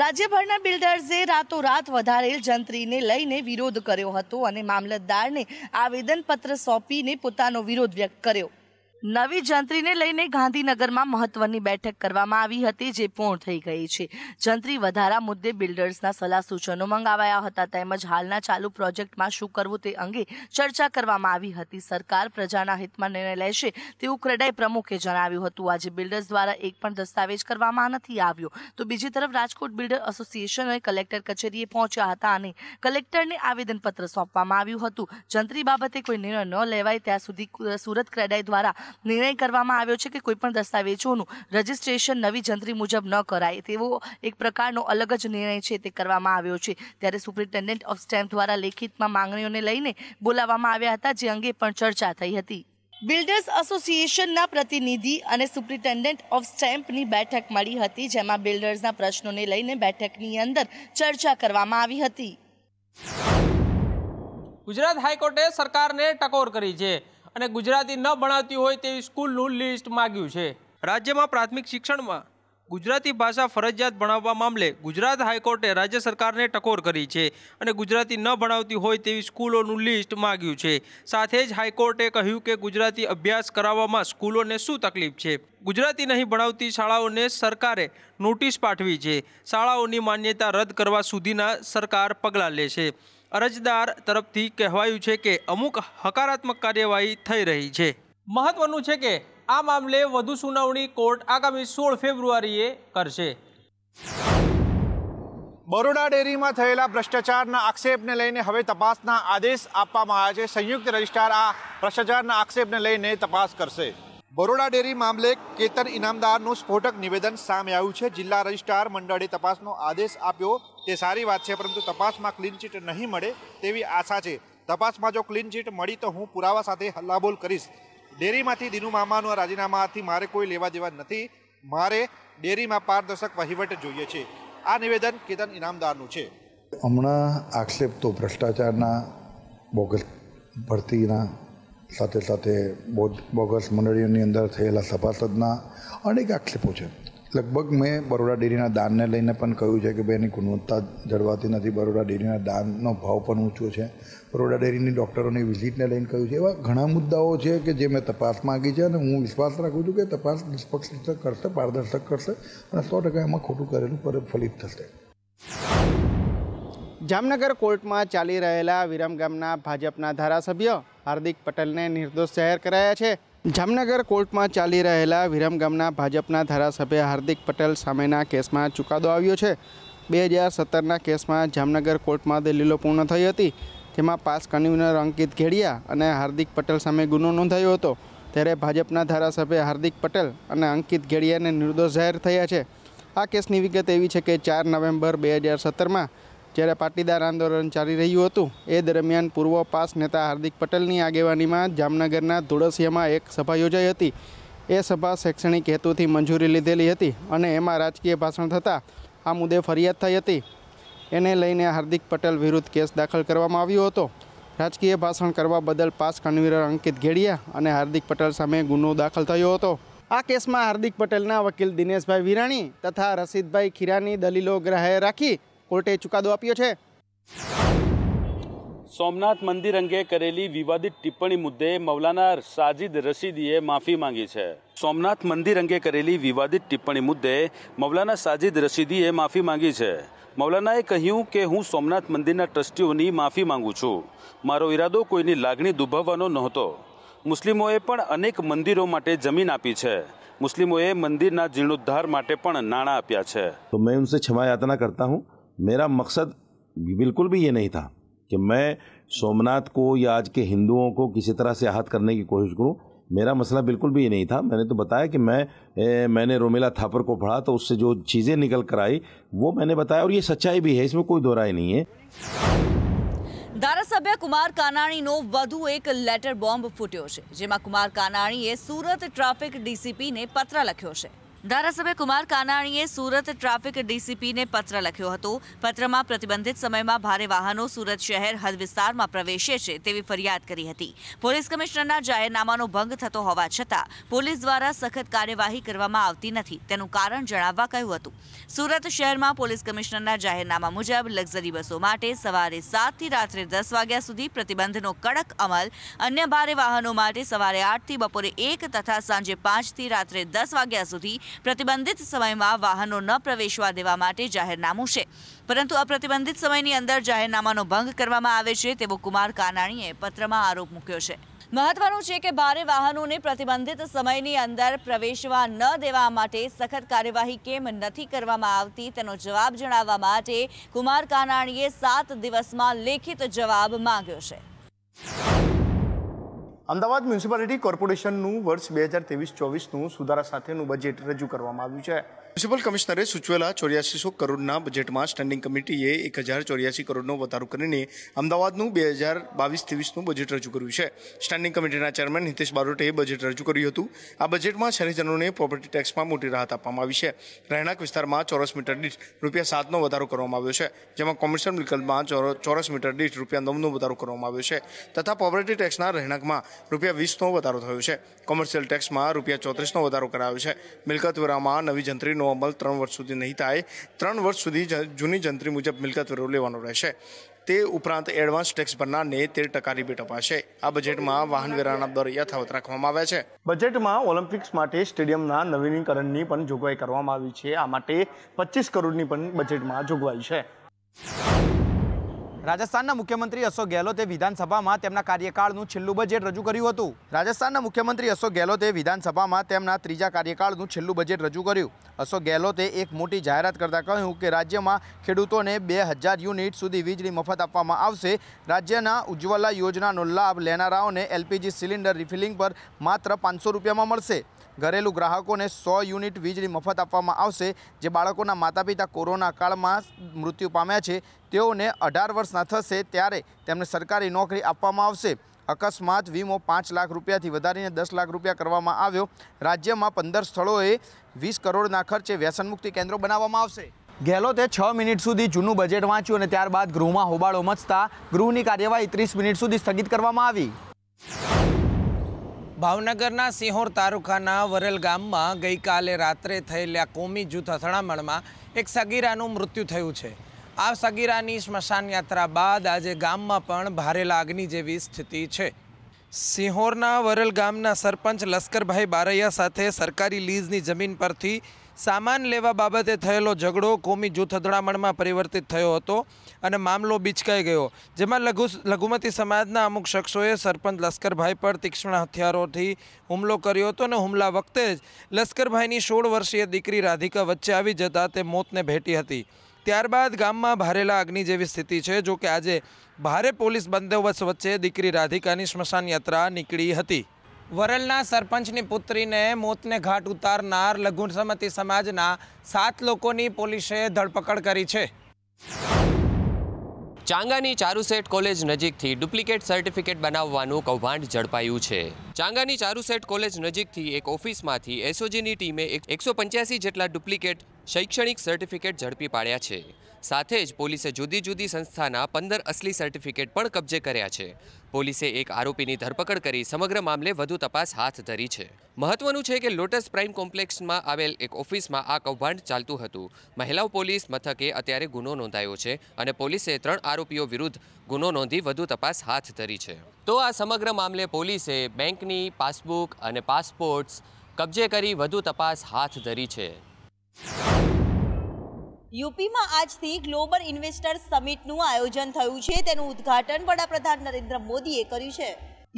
રાજ્યભરના બિલ્ડર્સે રાતોરાત વધારેલ જંત્રીને લઈને વિરોધ કર્યો હતો અને મામલતદારને આવેદનપત્ર સોંપીને પોતાનો વિરોધ વ્યક્ત કર્યો નવી જંત્રીને લઈને ગાંધીનગરમાં મહત્વની બેઠક કરવામાં આવી હતી જે પૂર્ણ થઈ ગઈ છે જંત્રી વધારા મુદ્દે બિલ્ડર્સના સલાહ સૂચનો મંગાવાયા હતા તેમજ હાલના ચાલુ પ્રોજેક્ટમાં શું કરવું તે અંગે ચર્ચા કરવામાં આવી હતી સરકાર પ્રજાના હિતમાં નિર્ણય લેશે તેવું ક્રેડાઈ પ્રમુખે જણાવ્યું હતું આજે બિલ્ડર્સ દ્વારા એક પણ દસ્તાવેજ કરવામાં નથી આવ્યો તો બીજી તરફ રાજકોટ બિલ્ડર એસોસિએશન કલેક્ટર કચેરીએ પહોંચ્યા હતા અને કલેક્ટરને આવેદનપત્ર સોંપવામાં આવ્યું હતું જંત્રી બાબતે કોઈ નિર્ણય ન લેવાય ત્યાં સુધી સુરત ક્રેડાઈ દ્વારા નિર્ણય કરવામાં આવ્યો છે કે કોઈપણ દસ્તાવેજોનું રજિસ્ટ્રેશન નવી જંત્રી મુજબ ન કરાય તેવો એક પ્રકારનો અલગ જ નિર્ણય છે તે કરવામાં આવ્યો છે ત્યારે સુપ્રિન્ટેન્ડન્ટ ઓફ સ્ટેમ્પ દ્વારા લેખિતમાં માંગણીઓને લઈને બોલાવવામાં આવ્યા હતા જે અંગે પણ ચર્ચા થઈ હતી બિલ્ડર્સ એસોસિએશનના પ્રતિનિધિ અને સુપ્રિન્ટેન્ડન્ટ ઓફ સ્ટેમ્પની બેઠક મળી હતી જેમાં બિલ્ડર્સના પ્રશ્નોને લઈને બેઠકની અંદર ચર્ચા કરવામાં આવી હતી ગુજરાત હાઈકોર્ટે સરકારને ટકોર કરી છે અને ગુજરાતી ન ભણાવતી હોય તેવી સ્કૂલનું લિસ્ટ માગ્યું છે રાજ્યમાં પ્રાથમિક શિક્ષણમાં ગુજરાતી ભાષા ફરજિયાત ભણાવવા મામલે ગુજરાત હાઈકોર્ટે રાજ્ય સરકારને ટકોર કરી છે અને ગુજરાતી ન ભણાવતી હોય તેવી સ્કૂલોનું લિસ્ટ માગ્યું છે સાથે જ હાઈકોર્ટે કહ્યું કે ગુજરાતી અભ્યાસ કરાવવામાં સ્કૂલોને શું તકલીફ છે ગુજરાતી નહીં ભણાવતી શાળાઓને સરકારે નોટિસ પાઠવી છે શાળાઓની માન્યતા રદ કરવા સુધીના સરકાર પગલાં લેશે અરજદાર તરફથી કહેવાયું છે કે અમુક હકારાત્મક કાર્યવાહી થઈ રહી છે મહત્વનું છે કે આ મામલે વધુ સુનાવણી કોર્ટ આગામી સોળ ફેબ્રુઆરીએ કરશે બરોડા ડેરીમાં થયેલા ભ્રષ્ટાચારના આક્ષેપને લઈને હવે તપાસના આદેશ આપવામાં આવ્યા છે સંયુક્ત રજિસ્ટ્રાર આ ભ્રષ્ટાચારના આક્ષેપને લઈને તપાસ કરશે બરોડા ડેરી મામલે કેતન ઇનામદારનું સ્ફોટક નિવેદન સામે આવ્યું છે જિલ્લા રજિસ્ટ્રાર મંડળે તપાસનો આદેશ આપ્યો તે સારી વાત છે પરંતુ તપાસમાં ક્લીન ચીટ નહીં મળે તેવી આશા છે તપાસમાં જો ક્લીન ચીટ મળી તો હું પુરાવા સાથે હલ્લાબોલ કરીશ ડેરીમાંથી દીનુ મામાનું રાજીનામાથી મારે કોઈ લેવા દેવા નથી મારે ડેરીમાં પારદર્શક વહીવટ જોઈએ છે આ નિવેદન કેતન ઇનામદારનું છે હમણાં આક્ષેપ તો ભ્રષ્ટાચારના બોગસ ભરતીના સાથે સાથે બોગસ મંડળીઓની અંદર થયેલા સભાસદના અનેક આક્ષેપો છે લગભગ મેં બરોડા ડેરીના દાનને લઈને પણ કહ્યું છે કે ભાઈ એની ગુણવત્તા જળવાતી નથી બરોડા ડેરીના દાનનો ભાવ પણ ઊંચો છે બરોડા ડેરીની ડૉક્ટરોની વિઝિટને લઈને કહ્યું છે એવા ઘણા મુદ્દાઓ છે કે જે મેં તપાસ માગી છે અને હું વિશ્વાસ રાખું છું કે તપાસ નિષ્પક્ષ કરશે પારદર્શક કરશે અને સો ટકા એમાં ખોટું કરેલું ફલિત થશે જામનગર કોર્ટમાં ચાલી રહેલા વિરમગામના ભાજપના ધારાસભ્ય હાર્દિક પટેલને નિર્દોષ જાહેર કરાયા છે જામનગર કોર્ટમાં ચાલી રહેલા વિરમગામના ભાજપના ધારાસભ્ય હાર્દિક પટેલ સામેના કેસમાં ચુકાદો આવ્યો છે બે હજાર સત્તરના કેસમાં જામનગર કોર્ટમાં દલીલો પૂર્ણ થઈ હતી જેમાં પાસ કન્વીનર અંકિત ઘેડિયા અને હાર્દિક પટેલ સામે ગુનો નોંધાયો હતો ત્યારે ભાજપના ધારાસભ્ય હાર્દિક પટેલ અને અંકિત ઘેડિયાને નિર્દોષ જાહેર થયા છે આ કેસની વિગત એવી છે કે ચાર નવેમ્બર બે હજાર સત્તરમાં જ્યારે પાટીદાર આંદોલન ચાલી રહ્યું હતું એ દરમિયાન પૂર્વ પાસ નેતા હાર્દિક પટેલની આગેવાનીમાં જામનગરના ધુળસિયામાં એક સભા યોજાઈ હતી એ સભા શૈક્ષણિક હેતુથી મંજૂરી લીધેલી હતી અને એમાં રાજકીય ભાષણ થતાં આ મુદ્દે ફરિયાદ થઈ હતી એને લઈને હાર્દિક પટેલ વિરુદ્ધ કેસ દાખલ કરવામાં આવ્યો હતો રાજકીય ભાષણ કરવા બદલ પાસ કન્વીનર અંકિત ઘેડિયા અને હાર્દિક પટેલ સામે ગુનો દાખલ થયો હતો આ કેસમાં હાર્દિક પટેલના વકીલ દિનેશભાઈ વિરાણી તથા રસીદભાઈ ખીરાની દલીલો ગ્રાહ્ય રાખી કોર્ટે ચુકાદો આપ્યો છે સોમનાથ મંદિર અંગે કરેલી વિવાદિત ટિપ્પણી મુદ્દે મૌલાના સાજિદ રશીદીએ માફી માંગી છે સોમનાથ મંદિર અંગે કરેલી વિવાદિત ટિપ્પણી મુદ્દે મૌલાના સાજિદ રશીદીએ માફી માંગી છે મૌલાનાએ કહ્યું કે હું સોમનાથ મંદિરના ટ્રસ્ટીઓની માફી માંગુ છું મારો ઈરાદો કોઈની લાગણી દુભાવવાનો નહોતો મુસ્લિમોએ પણ અનેક મંદિરો માટે જમીન આપી છે મુસ્લિમોએ મંદિરના જીર્ણોદ્ધાર માટે પણ નાણાં આપ્યા છે તો મેં ઉનસે ક્ષમા યાતના કરતા હું मेरा मकसद बिल्कुल भी ये नहीं था कि मैं सोमनाथ को या आज के हिंदुओं को किसी तरह से आहत करने की कोशिश करूं मेरा मसला बिल्कुल भी ये नहीं था मैंने तो बताया कि मैं ए, मैंने रोमिला थापर को पढ़ा तो उससे जो चीज़ें निकल कर आई वो मैंने बताया और ये सच्चाई भी है इसमें कोई दोहराई नहीं है धारासभ्य कुमार कानाणी नो वधु एक लेटर बॉम्ब લેટર બોમ્બ जेमा कुमार कानाणी ए सूरत ट्राफिक डीसीपी ने पत्र લખ્યો છે ધારાસભ્ય કુમાર કાનાણીએ સુરત ટ્રાફિક ડીસીપીને પત્ર લખ્યો હતો પત્રમાં પ્રતિબંધિત સમયમાં ભારે વાહનો સુરત શહેર હદ વિસ્તારમાં પ્રવેશે છે તેવી ફરિયાદ કરી હતી પોલીસ કમિશનરના જાહેરનામાનો ભંગ થતો હોવા છતાં પોલીસ દ્વારા સખત કાર્યવાહી કરવામાં આવતી નથી તેનું કારણ જણાવવા કહ્યું હતું સુરત શહેરમાં પોલીસ કમિશનરના જાહેરનામા મુજબ લક્ઝરી બસો માટે સવારે સાતથી રાત્રે દસ વાગ્યા સુધી પ્રતિબંધનો કડક અમલ અન્ય ભારે વાહનો માટે સવારે આઠથી બપોરે એક તથા સાંજે પાંચથી રાત્રે દસ વાગ્યા સુધી પ્રતિબંધિત સમયમાં વાહનો ન પ્રવેશવા દેવા માટે જાહેરનામું છે પરંતુ આ પ્રતિબંધિત સમયની અંદર જાહેરનામાનો ભંગ કરવામાં આવે છે તેવો કુમાર કાનાણીએ પત્રમાં આરોપ મૂક્યો છે મહત્વનું છે કે ભારે વાહનોને પ્રતિબંધિત સમયની અંદર પ્રવેશવા ન દેવા માટે સખત કાર્યવાહી કેમ નથી કરવામાં આવતી તેનો જવાબ જણાવવા માટે કુમાર કાનાણીએ સાત દિવસમાં લેખિત જવાબ માંગ્યો છે અમદાવાદ મ્યુનિસિપાલિટી કોર્પોરેશનનું વર્ષ બે હજાર ત્રેવીસ ચોવીસનું સુધારા સાથેનું બજેટ રજૂ કરવામાં આવ્યું છે મ્યુનિસિપલ કમિશનરે સૂચવેલા ચોર્યાસીસો કરોડના બજેટમાં સ્ટેન્ડિંગ કમિટીએ એક હજાર ચોર્યાસી કરોડનો વધારો કરીને અમદાવાદનું બે હજાર બાવીસ ત્રેવીસનું બજેટ રજૂ કર્યું છે સ્ટેન્ડિંગ કમિટીના ચેરમેન હિતેશ બારોટે બજેટ રજૂ કર્યું હતું આ બજેટમાં શહેરીજનોને પ્રોપર્ટી ટેક્સમાં મોટી રાહત આપવામાં આવી છે રહેણાંક વિસ્તારમાં ચોરસ મીટર દીઠ રૂપિયા સાતનો વધારો કરવામાં આવ્યો છે જેમાં કોમર્શિયલ વિકલ્પમાં ચોરસ મીટર દીઠ રૂપિયા નવનો વધારો કરવામાં આવ્યો છે તથા પ્રોપર્ટી ટેક્સના રહેણાંકમાં રૂપિયા વીસનો વધારો થયો છે કોમર્શિયલ ટેક્સમાં રૂપિયા ચોત્રીસનો વધારો કરાયો છે મિલકત વેરામાં નવી જંત્રીનો અમલ ત્રણ વર્ષ સુધી નહીં થાય ત્રણ વર્ષ સુધી જૂની જંત્રી મુજબ મિલકત વેરો લેવાનો રહેશે તે ઉપરાંત એડવાન્સ ટેક્સ ભરનારને તેર ટકા રિબેટ અપાશે આ બજેટમાં વાહન વેરાના દર યથાવત રાખવામાં આવ્યા છે બજેટમાં ઓલિમ્પિક્સ માટે સ્ટેડિયમના નવીનીકરણની પણ જોગવાઈ કરવામાં આવી છે આ માટે પચીસ કરોડની પણ બજેટમાં જોગવાઈ છે રાજસ્થાનના મુખ્યમંત્રી અશોક ગેહલોતે વિધાનસભામાં તેમના કાર્યકાળનું છેલ્લું બજેટ રજૂ કર્યું હતું રાજસ્થાનના મુખ્યમંત્રી અશોક ગેહલોતે વિધાનસભામાં તેમના ત્રીજા કાર્યકાળનું છેલ્લું બજેટ રજૂ કર્યું અશોક ગેહલોતે એક મોટી જાહેરાત કરતાં કહ્યું કે રાજ્યમાં ખેડૂતોને બે હજાર યુનિટ સુધી વીજળી મફત આપવામાં આવશે રાજ્યના ઉજ્જવલા યોજનાનો લાભ લેનારાઓને એલપીજી સિલિન્ડર રિફિલિંગ પર માત્ર પાંચસો રૂપિયામાં મળશે ઘરેલું ગ્રાહકોને સો યુનિટ વીજળી મફત આપવામાં આવશે જે બાળકોના માતા પિતા કોરોના કાળમાં મૃત્યુ પામ્યા છે તેઓને અઢાર વર્ષના થશે ત્યારે તેમને સરકારી નોકરી આપવામાં આવશે અકસ્માત વીમો પાંચ લાખ રૂપિયાથી વધારીને દસ લાખ રૂપિયા કરવામાં આવ્યો રાજ્યમાં પંદર સ્થળોએ વીસ કરોડના ખર્ચે વ્યસનમુક્તિ કેન્દ્રો બનાવવામાં આવશે ગેહલોતે છ મિનિટ સુધી જૂનું બજેટ વાંચ્યું અને ત્યારબાદ ગૃહમાં હોબાળો મચતા ગૃહની કાર્યવાહી ત્રીસ મિનિટ સુધી સ્થગિત કરવામાં આવી ભાવનગરના સિંહોર તાલુકાના વરેલ ગામમાં ગઈકાલે રાત્રે થયેલા કોમી જૂથ અથડામણમાં એક સગીરાનું મૃત્યુ થયું છે આ સગીરાની સ્મશાન યાત્રા બાદ આજે ગામમાં પણ ભારે લાગણી જેવી સ્થિતિ છે સિંહોરના વરેલ ગામના સરપંચ લશ્કરભાઈ બારૈયા સાથે સરકારી લીઝની જમીન પરથી સામાન લેવા બાબતે થયેલો ઝઘડો કોમી જૂથ અથડામણમાં પરિવર્તિત થયો હતો અને મામલો બિચકાઈ ગયો જેમાં લઘુ લઘુમતી સમાજના અમુક શખ્સોએ સરપંચ લશ્કરભાઈ પર તીક્ષ્ણ હથિયારોથી હુમલો કર્યો હતો અને હુમલા વખતે જ લશ્કરભાઈની સોળ વર્ષીય દીકરી રાધિકા વચ્ચે આવી જતા તે મોતને ભેટી હતી ત્યારબાદ ગામમાં ભારેલા અગ્નિ જેવી સ્થિતિ છે જોકે આજે ભારે પોલીસ બંદોબસ્ત વચ્ચે દીકરી રાધિકાની સ્મશાન યાત્રા નીકળી હતી વરલના સરપંચની પુત્રીને મોતને ઘાટ ઉતારનાર લઘુસમતી સમાજના સાત લોકોની પોલીસે ધરપકડ કરી છે ચાંગાની ચારુસેટ કોલેજ નજીકથી ડુપ્લિકેટ સર્ટિફિકેટ બનાવવાનું કૌભાંડ ઝડપાયું છે ચાંગાની ચારુસેટ કોલેજ નજીકથી એક ઓફિસમાંથી એસઓજીની ટીમે એકસો પંચ્યાસી જેટલા ડુપ્લિકેટ શૈક્ષણિક સર્ટિફિકેટ ઝડપી પાડ્યા છે સાથે જ પોલીસે જુદી જુદી સંસ્થાના પંદર અસલી સર્ટિફિકેટ પણ કબજે કર્યા છે પોલીસે એક આરોપીની ધરપકડ કરી સમગ્ર મામલે વધુ તપાસ હાથ ધરી છે મહત્વનું છે કે લોટસ પ્રાઇમ કોમ્પ્લેક્સમાં આવેલ એક ઓફિસમાં આ કૌભાંડ ચાલતું હતું મહિલાઓ પોલીસ મથકે અત્યારે ગુનો નોંધાયો છે અને પોલીસે ત્રણ આરોપીઓ વિરુદ્ધ ગુનો નોંધી વધુ તપાસ હાથ ધરી છે તો આ સમગ્ર મામલે પોલીસે બેંકની પાસબુક અને પાસપોર્ટ્સ કબજે કરી વધુ તપાસ હાથ ધરી છે યુપીમાં આજથી ગ્લોબલ ઇન્વેસ્ટર્સ સમિટનું આયોજન થયું છે તેનું ઉદ્ઘાટન વડાપ્રધાન નરેન્દ્ર મોદીએ કર્યું છે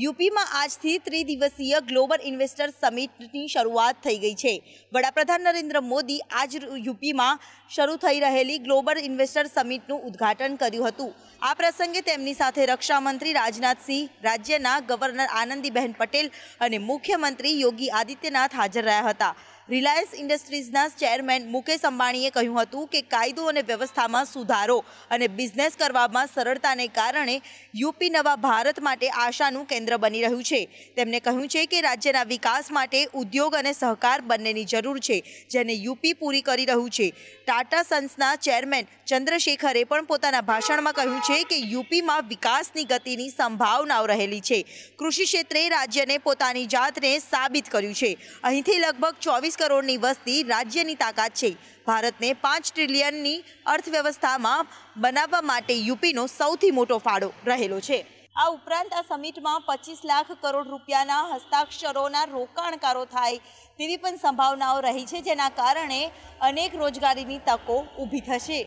યુપીમાં આજથી ત્રિદિવસીય ગ્લોબલ ઇન્વેસ્ટર સમિટની શરૂઆત થઈ ગઈ છે વડાપ્રધાન નરેન્દ્ર મોદી આજ યુપીમાં શરૂ થઈ રહેલી ગ્લોબલ ઇન્વેસ્ટર સમિટનું ઉદ્ઘાટન કર્યું હતું આ પ્રસંગે તેમની સાથે રક્ષામંત્રી રાજનાથસિંહ રાજ્યના ગવર્નર આનંદીબહેન પટેલ અને મુખ્યમંત્રી યોગી આદિત્યનાથ હાજર રહ્યા હતા રિલાયન્સ ઇન્ડસ્ટ્રીઝના ચેરમેન મુકેશ અંબાણીએ કહ્યું હતું કે કાયદો અને વ્યવસ્થામાં સુધારો અને બિઝનેસ કરવામાં સરળતાને કારણે યુપી નવા ભારત માટે આશાનું કેન્દ્ર બની રહ્યું છે તેમણે કહ્યું છે કે રાજ્યના વિકાસ માટે ઉદ્યોગ અને સહકાર બંનેની જરૂર છે જેને યુપી પૂરી કરી રહ્યું છે ટાટા સન્સના ચેરમેન ચંદ્રશેખરે પણ પોતાના ભાષણમાં કહ્યું છે કે યુપીમાં વિકાસની ગતિની સંભાવનાઓ રહેલી છે કૃષિ ક્ષેત્રે રાજ્યને પોતાની જાતને સાબિત કર્યું છે અહીંથી લગભગ ચોવીસ કરોડની વસ્તી રાજ્યની તાકાત છે ભારતને પાંચ ટ્રિલિયનની અર્થવ્યવસ્થામાં બનાવવા માટે યુપીનો સૌથી મોટો ફાળો રહેલો છે આ ઉપરાંત આ સમિટમાં પચીસ લાખ કરોડ રૂપિયાના હસ્તાક્ષરોના રોકાણકારો થાય તેવી પણ સંભાવનાઓ રહી છે જેના કારણે અનેક રોજગારીની તકો ઊભી થશે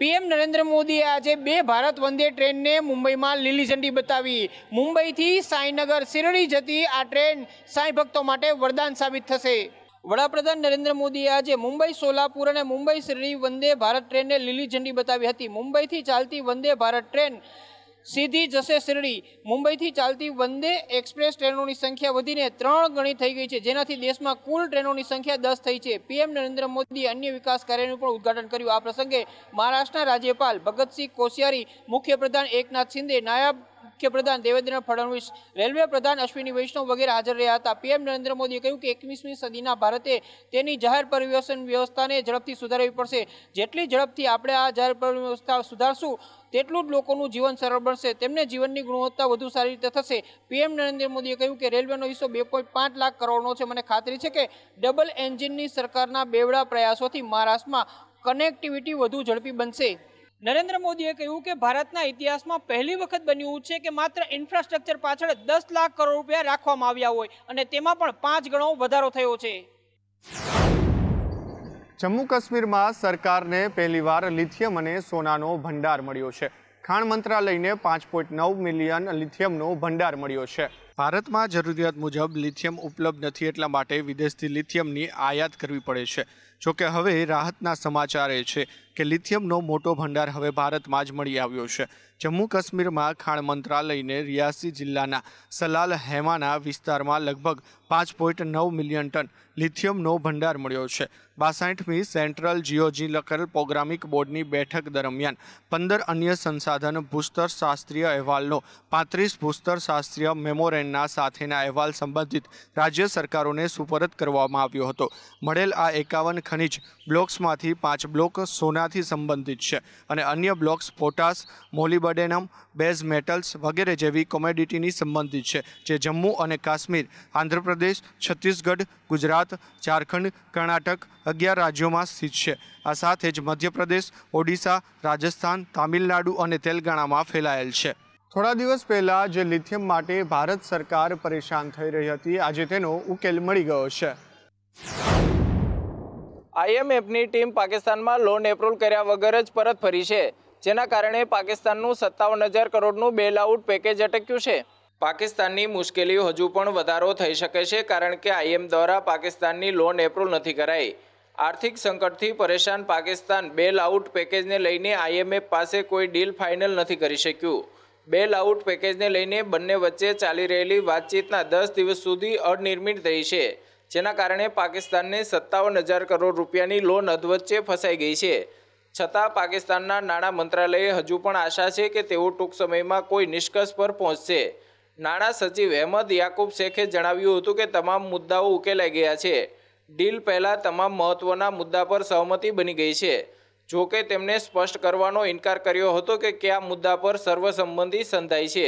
પીએમ નરેન્દ્ર મોદીએ આજે બે ભારત વંદે ટ્રેનને મુંબઈમાં લીલી ઝંડી બતાવી મુંબઈથી સાંઈનગર શિરડી જતી આ ટ્રેન સાંઈ ભક્તો માટે વરદાન સાબિત થશે વડાપ્રધાન નરેન્દ્ર મોદીએ આજે મુંબઈ સોલાપુર અને મુંબઈ શિરડી વંદે ભારત ટ્રેનને લીલી ઝંડી બતાવી હતી મુંબઈથી ચાલતી વંદે ભારત ટ્રેન સીધી જશે શિરડી મુંબઈથી ચાલતી વંદે એક્સપ્રેસ ટ્રેનોની સંખ્યા વધીને ત્રણ ગણી થઈ ગઈ છે જેનાથી દેશમાં કુલ ટ્રેનોની સંખ્યા દસ થઈ છે પીએમ નરેન્દ્ર મોદીએ અન્ય વિકાસ કાર્યનું પણ ઉદ્ઘાટન કર્યું આ પ્રસંગે મહારાષ્ટ્રના રાજ્યપાલ ભગતસિંહ કોશિયારી મુખ્યપ્રધાન એકનાથ શિંદે નાયબ મુખ્યપ્રધાન દેવેન્દ્ર ફડણવીસ રેલવે પ્રધાન અશ્વિની વૈષ્ણવ વગેરે હાજર રહ્યા હતા પીએમ નરેન્દ્ર મોદીએ કહ્યું કે એકવીસમી સદીના ભારતે તેની જાહેર પરિવહન વ્યવસ્થાને ઝડપથી સુધારવી પડશે જેટલી ઝડપથી આપણે આ જાહેર વ્યવસ્થા સુધારશું તેટલું જ લોકોનું જીવન સરળ બનશે તેમને જીવનની ગુણવત્તા વધુ સારી રીતે થશે પીએમ નરેન્દ્ર મોદીએ કહ્યું કે રેલવેનો હિસ્સો બે પોઈન્ટ પાંચ લાખ કરોડનો છે મને ખાતરી છે કે ડબલ એન્જિનની સરકારના બેવડા પ્રયાસોથી મહારાષ્ટ્રમાં કનેક્ટિવિટી વધુ ઝડપી બનશે નરેન્દ્ર મોદીએ કહ્યું કે ભારતના ઇતિહાસમાં પહેલી વખત બન્યું છે કે માત્ર ઇન્ફ્રાસ્ટ્રક્ચર પાછળ દસ લાખ કરોડ રૂપિયા રાખવામાં આવ્યા હોય અને તેમાં પણ પાંચ ગણો વધારો થયો છે જમ્મુ કાશ્મીરમાં સરકારને પહેલીવાર લિથિયમ અને સોનાનો ભંડાર મળ્યો છે ખાણ મંત્રાલયને પાંચ પોઈન્ટ નવ મિલિયન લિથિયમનો ભંડાર મળ્યો છે ભારતમાં જરૂરિયાત મુજબ લિથિયમ ઉપલબ્ધ નથી એટલા માટે વિદેશથી લિથિયમની આયાત કરવી પડે છે જોકે હવે રાહતના સમાચાર એ છે કે લિથિયમનો મોટો ભંડાર હવે ભારતમાં જ મળી આવ્યો છે જમ્મુ કાશ્મીરમાં ખાણ મંત્રાલયને રિયાસી જિલ્લાના સલાલ હેમાના વિસ્તારમાં લગભગ પાંચ પોઈન્ટ નવ મિલિયન ટન લિથિયમનો ભંડાર મળ્યો છે બાસાઠમી સેન્ટ્રલ જીઓજીલકલ પ્રોગ્રામિક બોર્ડની બેઠક દરમિયાન પંદર અન્ય સંસાધન ભૂસ્તરશાસ્ત્રીય અહેવાલનો પાંત્રીસ ભૂસ્તરશાસ્ત્રીય મેમોરેન્ડ નુકસાનના સાથેના અહેવાલ સંબંધિત રાજ્ય સરકારોને સુપરત કરવામાં આવ્યો હતો મળેલ આ એકાવન ખનિજ બ્લોક્સમાંથી પાંચ બ્લોક સોનાથી સંબંધિત છે અને અન્ય blocks potash molybdenum base metals વગેરે જેવી કોમેડિટીની સંબંધિત છે જે જમ્મુ અને કાશ્મીર આંધ્રપ્રદેશ છત્તીસગઢ ગુજરાત ઝારખંડ કર્ણાટક અગિયાર રાજ્યોમાં સ્થિત છે આ સાથે જ મધ્યપ્રદેશ ઓડિશા રાજસ્થાન તામિલનાડુ અને તેલંગાણામાં ફેલાયેલ છે થોડા દિવસ પહેલાં જે લિથિયમ માટે ભારત સરકાર પરેશાન થઈ રહી હતી આજે તેનો ઉકેલ મળી ગયો છે આઈએમએફની ટીમ પાકિસ્તાનમાં લોન એપ્રુવલ કર્યા વગર જ પરત ફરી છે જેના કારણે પાકિસ્તાનનું સત્તાવન હજાર કરોડનું બેલ આઉટ પેકેજ અટક્યું છે પાકિસ્તાનની મુશ્કેલીઓ હજુ પણ વધારો થઈ શકે છે કારણ કે આઈએમ દ્વારા પાકિસ્તાનની લોન એપ્રુવલ નથી કરાઈ આર્થિક સંકટથી પરેશાન પાકિસ્તાન બેલ આઉટ પેકેજને લઈને આઈએમએફ પાસે કોઈ ડીલ ફાઇનલ નથી કરી શક્યું બેલ આઉટ પેકેજને લઈને બંને વચ્ચે ચાલી રહેલી વાતચીતના દસ દિવસ સુધી અનિર્મિત થઈ છે જેના કારણે પાકિસ્તાનને સત્તાવન હજાર કરોડ રૂપિયાની લોન અધવચ્ચે ફસાઈ ગઈ છે છતાં પાકિસ્તાનના નાણાં મંત્રાલયે હજુ પણ આશા છે કે તેઓ ટૂંક સમયમાં કોઈ નિષ્કર્ષ પર પહોંચશે નાણાં સચિવ અહેમદ યાકુબ શેખે જણાવ્યું હતું કે તમામ મુદ્દાઓ ઉકેલાઈ ગયા છે ડીલ પહેલાં તમામ મહત્ત્વના મુદ્દા પર સહમતી બની ગઈ છે જો કે તેમણે સ્પષ્ટ કરવાનો ઇનકાર કર્યો હતો કે કયા મુદ્દા પર સર્વસંબંધી સંધાય છે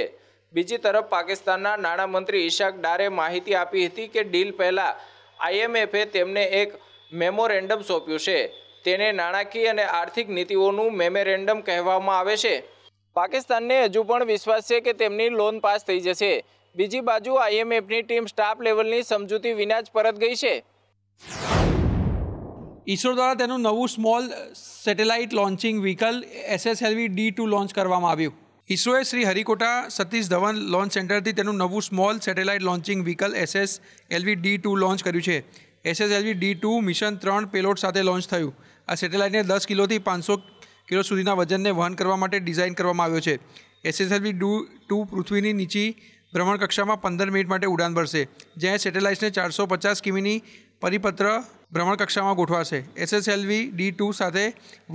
બીજી તરફ પાકિસ્તાનના નાણામંત્રી ઇશાક ડારે માહિતી આપી હતી કે ડીલ પહેલાં આઈએમએફે તેમને એક મેમોરેન્ડમ સોંપ્યું છે તેને નાણાકીય અને આર્થિક નીતિઓનું મેમોરેન્ડમ કહેવામાં આવે છે પાકિસ્તાનને હજુ પણ વિશ્વાસ છે કે તેમની લોન પાસ થઈ જશે બીજી બાજુ આઈએમએફની ટીમ સ્ટાફ લેવલની સમજૂતી વિના જ પરત ગઈ છે ઈસરો દ્વારા તેનું નવું small satellite launching vehicle SSLV D two launch કરવામાં આવ્યું ઈસરોએ શ્રી હરિકોટા સતીશ ધવન લોન્ચ સેન્ટરથી તેનું નવું small satellite launching vehicle SS LV D two launch કર્યું છે SS LV D two mission ત્રણ પેલોટ સાથે લોન્ચ થયું આ સેટેલાઇટને દસ કિલોથી પાંચસો કિલો સુધીના વજનને વહન કરવા માટે ડિઝાઇન કરવામાં આવ્યો છે એસએસએલવી ડુ ટુ પૃથ્વીની નીચી ભ્રમણકક્ષામાં પંદર મિનિટ માટે ઉડાન ભરશે જ્યાં સેટેલાઇટ્સને ચારસો પચાસ કિમીની પરિપત્ર ભ્રમણકક્ષામાં ગોઠવાશે એસએસએલવી ડી ટુ સાથે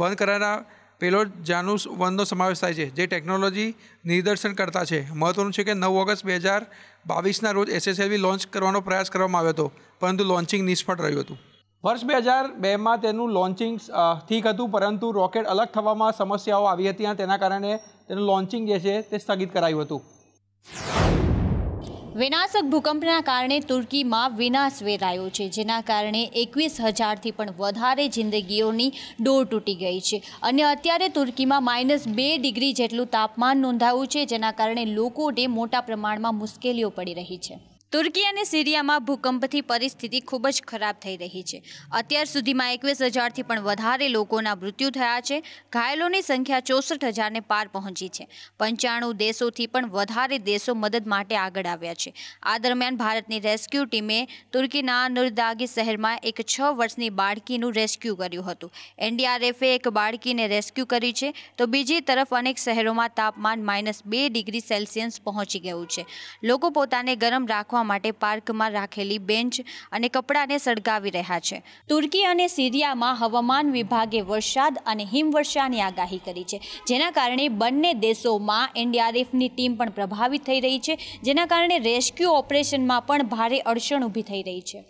વન કરારના પેલો જાનુસ વનનો સમાવેશ થાય છે જે ટેકનોલોજી નિદર્શન કરતા છે મહત્વનું છે કે નવ ઓગસ્ટ બે હજાર બાવીસના રોજ એસએસએલવી લોન્ચ કરવાનો પ્રયાસ કરવામાં આવ્યો હતો પરંતુ લોન્ચિંગ નિષ્ફળ રહ્યું હતું વર્ષ બે હજાર બેમાં તેનું લોન્ચિંગ ઠીક હતું પરંતુ રોકેટ અલગ થવામાં સમસ્યાઓ આવી હતી અને તેના કારણે તેનું લોન્ચિંગ જે છે તે સ્થગિત કરાયું હતું વિનાશક ભૂકંપના કારણે તુર્કીમાં વિનાશ વેરાયો છે જેના કારણે એકવીસ હજારથી પણ વધારે જિંદગીઓની ડોર તૂટી ગઈ છે અને અત્યારે તુર્કીમાં માઇનસ બે ડિગ્રી જેટલું તાપમાન નોંધાયું છે જેના કારણે લોકોને મોટા પ્રમાણમાં મુશ્કેલીઓ પડી રહી છે તુર્કી અને સિરિયામાં ભૂકંપથી પરિસ્થિતિ ખૂબ જ ખરાબ થઈ રહી છે અત્યાર સુધીમાં એકવીસ હજારથી પણ વધારે લોકોના મૃત્યુ થયા છે ઘાયલોની સંખ્યા ચોસઠ હજારને પાર પહોંચી છે પંચાણું દેશોથી પણ વધારે દેશો મદદ માટે આગળ આવ્યા છે આ દરમિયાન ભારતની રેસ્ક્યુ ટીમે તુર્કીના નુરદાગી શહેરમાં એક છ વર્ષની બાળકીનું રેસ્ક્યુ કર્યું હતું એનડીઆરએફે એક બાળકીને રેસ્ક્યુ કરી છે તો બીજી તરફ અનેક શહેરોમાં તાપમાન માઇનસ બે ડિગ્રી સેલ્સિયસ પહોંચી ગયું છે લોકો પોતાને ગરમ રાખવા રાખવા માટે પાર્કમાં રાખેલી બેન્ચ અને કપડાને સળગાવી રહ્યા છે તુર્કી અને સીરિયામાં હવામાન વિભાગે વરસાદ અને હિમવર્ષાની આગાહી કરી છે જેના કારણે બંને દેશોમાં એનડીઆરએફની ટીમ પણ પ્રભાવિત થઈ રહી છે જેના કારણે રેસ્ક્યુ ઓપરેશનમાં પણ ભારે અડચણ ઊભી થઈ રહી છે